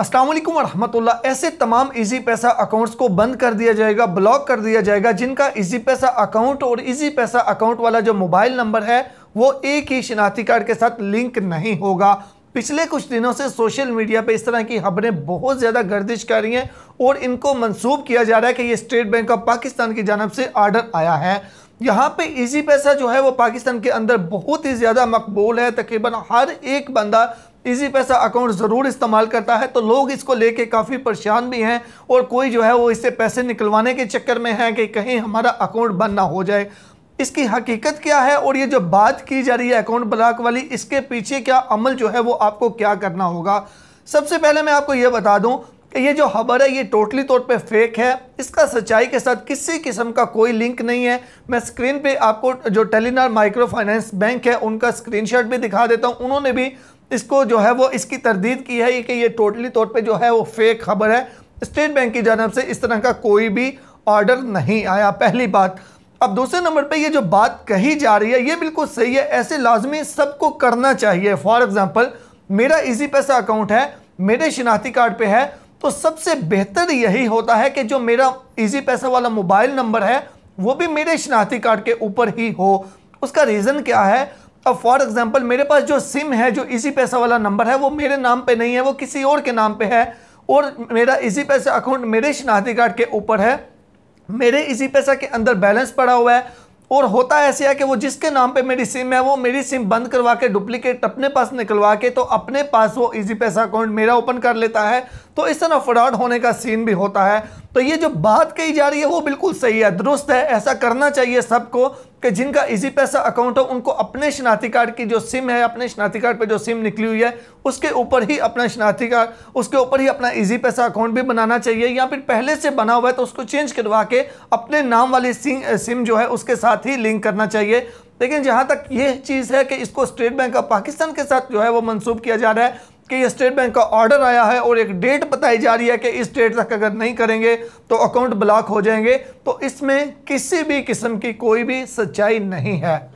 असलम वरहमतुल्ला ऐसे तमाम इजी पैसा अकाउंट्स को बंद कर दिया जाएगा ब्लॉक कर दिया जाएगा जिनका इजी पैसा अकाउंट और इजी पैसा अकाउंट वाला जो मोबाइल नंबर है वो एक ही शिनाख्ती कार्ड के साथ लिंक नहीं होगा पिछले कुछ दिनों से सोशल मीडिया पे इस तरह की खबरें बहुत ज़्यादा गर्दिश कर रही हैं और इनको मंसूब किया जा रहा है कि ये स्टेट बैंक ऑफ पाकिस्तान की जानब से आर्डर आया है यहाँ पे इजी पैसा जो है वो पाकिस्तान के अंदर बहुत ही ज़्यादा मकबूल है तकरीबन हर एक बंदा इजी पैसा अकाउंट ज़रूर इस्तेमाल करता है तो लोग इसको लेके काफ़ी परेशान भी हैं और कोई जो है वो इससे पैसे निकलवाने के चक्कर में है कि कहीं हमारा अकाउंट बंद ना हो जाए इसकी हकीकत क्या है और ये जो बात की जा रही है अकाउंट ब्लॉक वाली इसके पीछे क्या अमल जो है वो आपको क्या करना होगा सबसे पहले मैं आपको ये बता दूँ कि ये जो खबर है ये टोटली तौर पे फेक है इसका सच्चाई के साथ किसी किस्म का कोई लिंक नहीं है मैं स्क्रीन पे आपको जो टेलीनार माइक्रो फाइनेंस बैंक है उनका स्क्रीनशॉट भी दिखा देता हूँ उन्होंने भी इसको जो है वो इसकी तरदीद की है कि ये टोटली तौर पर जो है वो फेक खबर है स्टेट बैंक की जानब से इस तरह का कोई भी ऑर्डर नहीं आया पहली बात अब दूसरे नंबर पे ये जो बात कही जा रही है ये बिल्कुल सही है ऐसे लाजमी सबको करना चाहिए फॉर एग्ज़ाम्पल मेरा इजी पैसा अकाउंट है मेरे शिनाख्ती कार्ड पे है तो सबसे बेहतर यही होता है कि जो मेरा इजी पैसा वाला मोबाइल नंबर है वो भी मेरे शनाख्ती कार्ड के ऊपर ही हो उसका रीज़न क्या है अब फॉर एग्जाम्पल मेरे पास जो सिम है जो इसी पैसा वाला नंबर है वो मेरे नाम पे नहीं है वो किसी और के नाम पे है और मेरा इसी पैसा अकाउंट मेरे शिनाती कार्ड के ऊपर है मेरे इसी पैसा के अंदर बैलेंस पड़ा हुआ है और होता ऐसे है कि वो जिसके नाम पे मेरी सिम है वो मेरी सिम बंद करवा के डुप्लीकेट अपने पास निकलवा के तो अपने पास वो इजी पैसा अकाउंट मेरा ओपन कर लेता है तो इस तरह फ्रॉड होने का सीन भी होता है तो ये जो बात कही जा रही है वो बिल्कुल सही है दुरुस्त है ऐसा करना चाहिए सबको कि जिनका इजी पैसा अकाउंट हो उनको अपने शनाख्ती कार्ड की जो सिम है अपने शनाख्ती कार्ड पर जो सिम निकली हुई है उसके ऊपर ही अपना शनाख्ती कार्ड उसके ऊपर ही अपना इजी पैसा अकाउंट भी बनाना चाहिए या फिर पहले से बना हुआ है तो उसको चेंज करवा के अपने नाम वाली सिम जो है उसके साथ ही लिंक करना चाहिए लेकिन जहाँ तक ये चीज़ है कि इसको स्टेट बैंक ऑफ पाकिस्तान के साथ जो है वो मनसूब किया जा रहा है कि स्टेट बैंक का ऑर्डर आया है और एक डेट बताई जा रही है कि इस डेट तक अगर नहीं करेंगे तो अकाउंट ब्लॉक हो जाएंगे तो इसमें किसी भी किस्म की कोई भी सच्चाई नहीं है